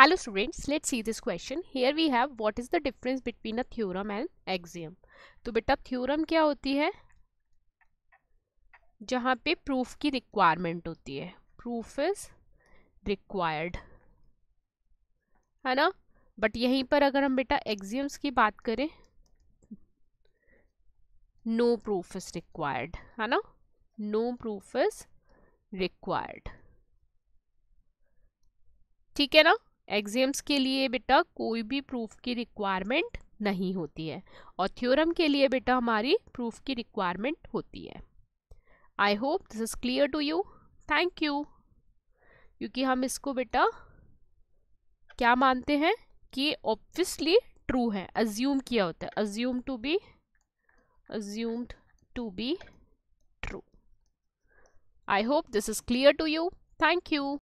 Hello students, let's see this question. Here we have what is the difference between a theorem and axiom. तो बेटा theorem क्या होती है जहाँ पे proof की requirement होती है Proof is required. है ना बट यहीं पर अगर हम बेटा एग्जियम्स की बात करें नो प्रूफ इज रिक्वायर्ड है ना नो प्रूफ इज रिक्वायर्ड ठीक है ना एग्जाम्स के लिए बेटा कोई भी प्रूफ की रिक्वायरमेंट नहीं होती है और थ्योरम के लिए बेटा हमारी प्रूफ की रिक्वायरमेंट होती है I hope this is clear to you thank you क्योंकि हम इसको बेटा क्या मानते हैं कि ऑब्वियसली ट्रू है अज्यूम किया होता है assume to be assumed to be true I hope this is clear to you thank you